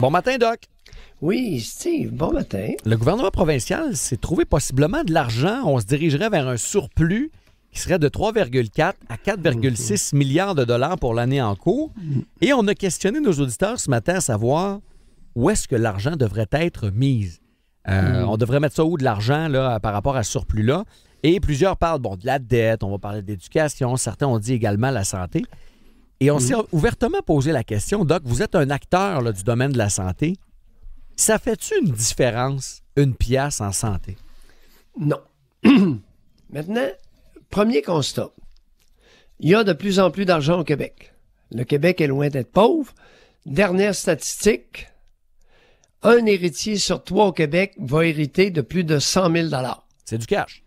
Bon matin, Doc. Oui, Steve, bon matin. Le gouvernement provincial s'est trouvé possiblement de l'argent. On se dirigerait vers un surplus qui serait de 3,4 à 4,6 milliards de dollars pour l'année en cours. Mm. Et on a questionné nos auditeurs ce matin à savoir où est-ce que l'argent devrait être mis. Euh, mm. On devrait mettre ça où de l'argent là, par rapport à ce surplus-là. Et plusieurs parlent bon, de la dette, on va parler d'éducation, certains ont dit également la santé. Et on mm. s'est ouvertement posé la question, Doc, vous êtes un acteur du domaine de la santé. Ça fait-tu une différence, une pièce en santé? Non. Maintenant, premier constat. Il y a de plus en plus d'argent au Québec. Le Québec est loin d'être pauvre. Dernière statistique, un héritier sur trois au Québec va hériter de plus de 100 000 C'est du cash.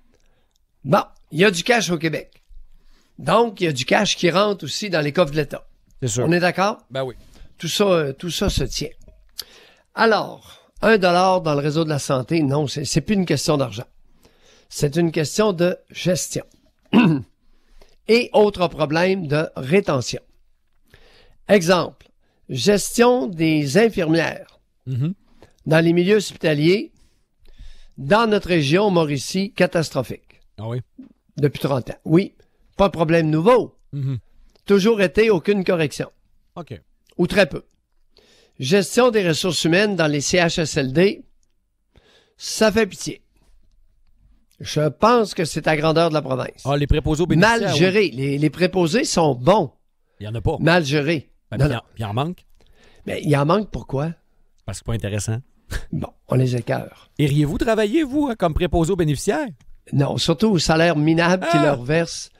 Bon, il y a du cash au Québec. Donc, il y a du cash qui rentre aussi dans les coffres de l'État. C'est sûr. On est d'accord? Ben oui. Tout ça, euh, tout ça se tient. Alors, un dollar dans le réseau de la santé, non, c'est, c'est plus une question d'argent. C'est une question de gestion. Et autre problème de rétention. Exemple, gestion des infirmières mm-hmm. dans les milieux hospitaliers, dans notre région, Mauricie, catastrophique. Ah oui? Depuis 30 ans. Oui pas problème nouveau. Mhm. Toujours été aucune correction. OK. Ou très peu. Gestion des ressources humaines dans les CHSLD, ça fait pitié. Je pense que c'est à grandeur de la province. Ah, les préposés aux bénéficiaires. Mal gérés. Les, les, préposés sont bons. Il n'y en a pas. Mal gérés. Ben, il, en, manque. Mais il en manque pourquoi? Parce que c'est pas intéressant. bon, on les écœure. Iriez-vous travailler, vous, hein, comme préposé aux bénéficiaires? Non, surtout au salaire minable qu'ils ah! leur versent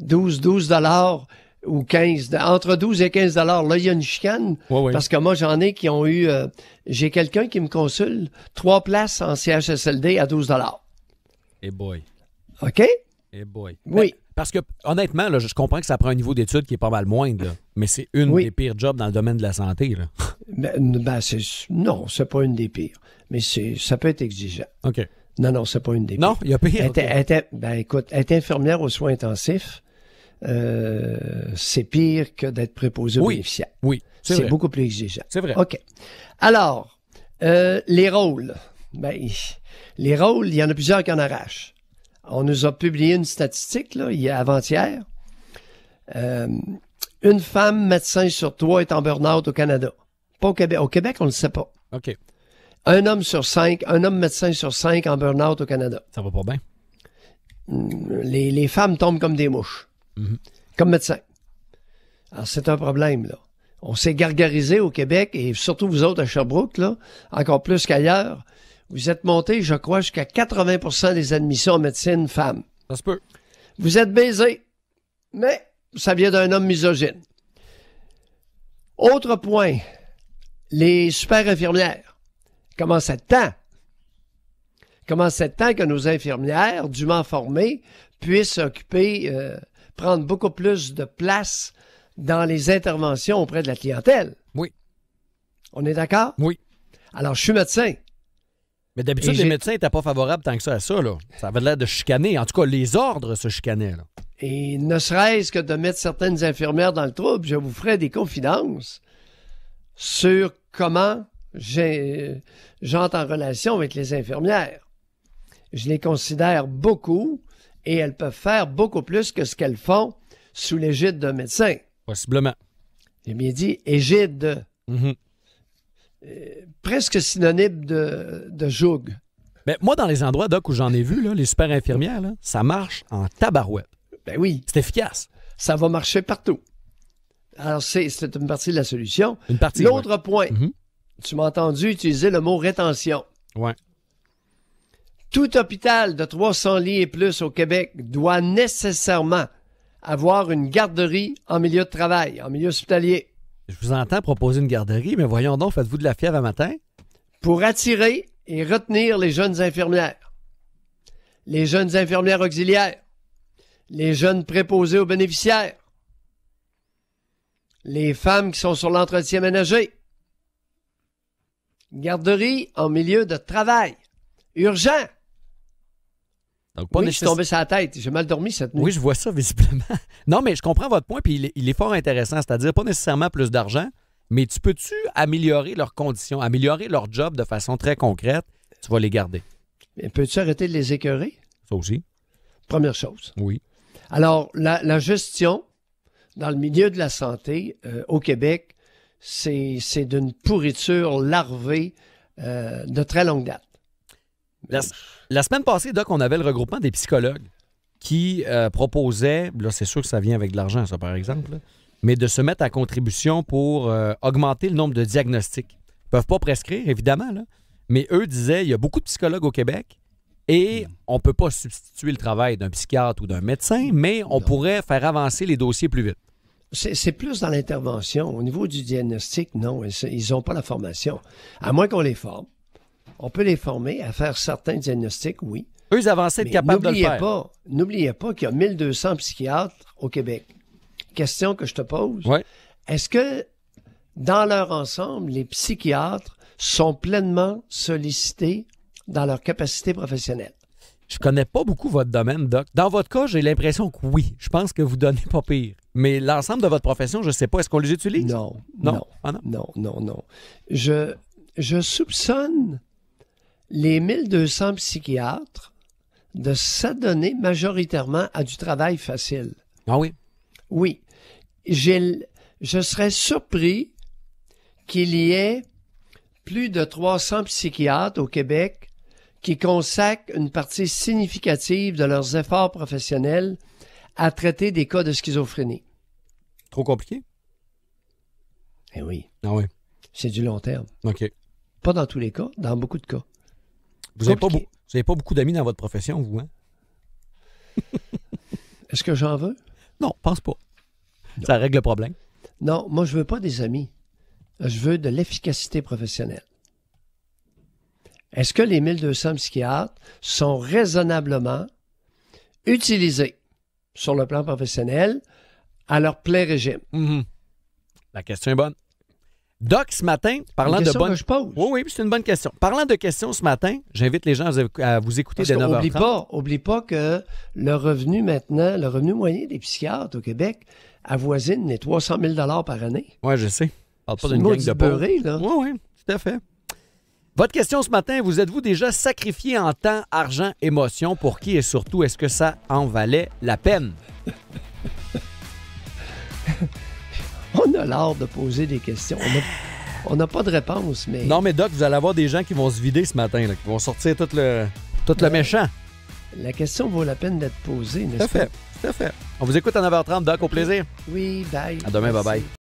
12, 12 dollars ou 15, entre 12 et 15 dollars. Là, il y a une chicane. Parce que moi, j'en ai qui ont eu, euh, j'ai quelqu'un qui me consulte, trois places en CHSLD à 12 dollars. Et eh boy. OK? Et eh boy. Oui. Ben, parce que, honnêtement, là, je comprends que ça prend un niveau d'études qui est pas mal moindre, mais c'est une des pires jobs dans le domaine de la santé. Là. Ben, ben, c'est, non, c'est pas une des pires, mais c'est, ça peut être exigeant. OK. Non, non, c'est pas une des pires. Non, il y a pire. Ben, écoute, être infirmière aux soins intensifs. Euh, c'est pire que d'être préposé au oui, bénéficiaire. Oui, c'est beaucoup plus exigeant. C'est vrai. OK. Alors, euh, les rôles. Ben, les rôles, il y en a plusieurs qui en arrachent. On nous a publié une statistique là, avant-hier. Euh, une femme médecin sur trois est en burn-out au Canada. Pas au Québec. Au Québec, on ne le sait pas. OK. Un homme sur cinq, un homme médecin sur cinq en burn-out au Canada. Ça va pas bien. les femmes tombent comme des mouches. Mhm. Comme médecin. Alors, c'est un problème, là. On s'est gargarisé au Québec et surtout vous autres à Sherbrooke, là, encore plus qu'ailleurs. Vous êtes monté, je crois, jusqu'à 80 des admissions en médecine femmes. Ça se peut. Vous êtes baisé, mais ça vient d'un homme misogyne. Autre point, les super infirmières. Comment ça temps? Comment ça tend que nos infirmières, dûment formées, puissent occuper euh, prendre beaucoup plus de place dans les interventions auprès de la clientèle. Oui. On est d'accord? Oui. Alors, je suis médecin. Mais d'habitude, les médecins n'étaient pas favorables tant que ça à ça. Là. Ça avait l'air de chicaner. En tout cas, les ordres se chicanaient. Et ne serait-ce que de mettre certaines infirmières dans le trouble, je vous ferai des confidences sur comment j'entre en relation avec les infirmières. Je les considère beaucoup et elles peuvent faire beaucoup plus que ce qu'elles font sous l'égide d'un médecin. Possiblement. J'ai bien dit égide. Mhm. Euh, presque synonyme de, joug. Mais ben, moi, dans les endroits, Doc, où j'en ai vu, les super infirmières, ça marche en tabarouette. Ben oui. C'est efficace. Ça va marcher partout. Alors, c'est, une partie de la solution. Une partie. L'autre point, mhm. tu m'as entendu utiliser le mot rétention. Ouais. Tout hôpital de 300 lits et plus au Québec doit nécessairement avoir une garderie en milieu de travail, en milieu hospitalier. Je vous entends proposer une garderie, mais voyons donc, faites-vous de la fièvre un matin? Pour attirer et retenir les jeunes infirmières, les jeunes infirmières auxiliaires, les jeunes préposés aux bénéficiaires, les femmes qui sont sur l'entretien ménager, garderie en milieu de travail. Urgent! je suis tombé sur la tête. J'ai mal dormi cette nuit. Oui, je vois ça visiblement. non, mais je comprends votre point, puis il est, fort intéressant. C'est-à-dire pas nécessairement plus d'argent, mais tu peux-tu améliorer leurs conditions, améliorer leur job de façon très concrète? Tu vas les garder. Peux-tu arrêter de les écœurer? Ça aussi. Première chose. Oui. Alors, la, gestion dans le milieu de la santé euh, au Québec, c'est d'une pourriture larvée euh, de très longue date. Ben la, semaine passée, Doc, on avait le regroupement des psychologues qui euh, proposaient, là, c'est sûr que ça vient avec de l'argent, ça, par exemple, mais de se mettre à contribution pour euh, augmenter le nombre de diagnostics. Ils peuvent pas prescrire, évidemment, mais eux disaient il y a beaucoup de psychologues au Québec et on ne peut pas substituer le travail d'un psychiatre ou d'un médecin, mais on pourrait faire avancer les dossiers plus vite. C'est plus dans l'intervention. Au niveau du diagnostic, non, ils n'ont pas la formation. À moins qu'on les forme on peut les former à faire certains diagnostics, oui. Eux avancés de capables de le faire. Pas, n'oubliez pas qu'il y a 1200 psychiatres au Québec. Question que je te pose. Est-ce que, dans leur ensemble, les psychiatres sont pleinement sollicités dans leur capacité professionnelle? Je connais pas beaucoup votre domaine, Doc. Dans votre cas, j'ai l'impression que oui. Je pense que vous donnez pas pire. Mais l'ensemble de votre profession, je ne sais pas. Est-ce qu'on les utilise? Non. Non. Non, ah non. non, non, non. Je, je soupçonne les 1200 psychiatres de s'adonner majoritairement à du travail facile. Ah oui? Oui. je serais surpris qu'il y ait plus de 300 psychiatres au Québec qui consacrent une partie significative de leurs efforts professionnels à traiter des cas de schizophrénie. Trop compliqué? Eh oui. Ah oui. C'est du long terme. OK. Pas dans tous les cas, dans beaucoup de cas. Vous n'avez pas, beaucoup d'amis dans votre profession, vous, hein? Est-ce que j'en veux? Non, pense pas. Ça règle le problème. Non, moi, je veux pas des amis. Je veux de l'efficacité professionnelle. Est-ce que les 1200 psychiatres sont raisonnablement utilisés sur le plan professionnel à leur plein régime? Mhm. La question est bonne. Doc, ce matin, parlant de bonnes. Oui, oui, c'est une bonne question. Parlant de questions ce matin, j'invite les gens à vous écouter dès 9 h Oublie pas, oublie pas que le revenu maintenant, le revenu moyen des psychiatres au Québec avoisine les 300 000 par année. Oui, je sais. Parle pas d'une gang de beurré, là. Oui, oui, tout à fait. Votre question ce matin, vous êtes-vous déjà sacrifié en temps, argent, émotion? Pour qui et surtout, est-ce que ça en valait la peine? l'art de poser des questions. On n'a pas de réponse, mais. Non, mais Doc, vous allez avoir des gens qui vont se vider ce matin, qui vont sortir tout le, tout le euh, méchant. La question vaut la peine d'être posée, n'est-ce pas? fait. Tout fait. On vous écoute à 9h30, Doc. Au plaisir. Oui, bye. À demain. Bye-bye.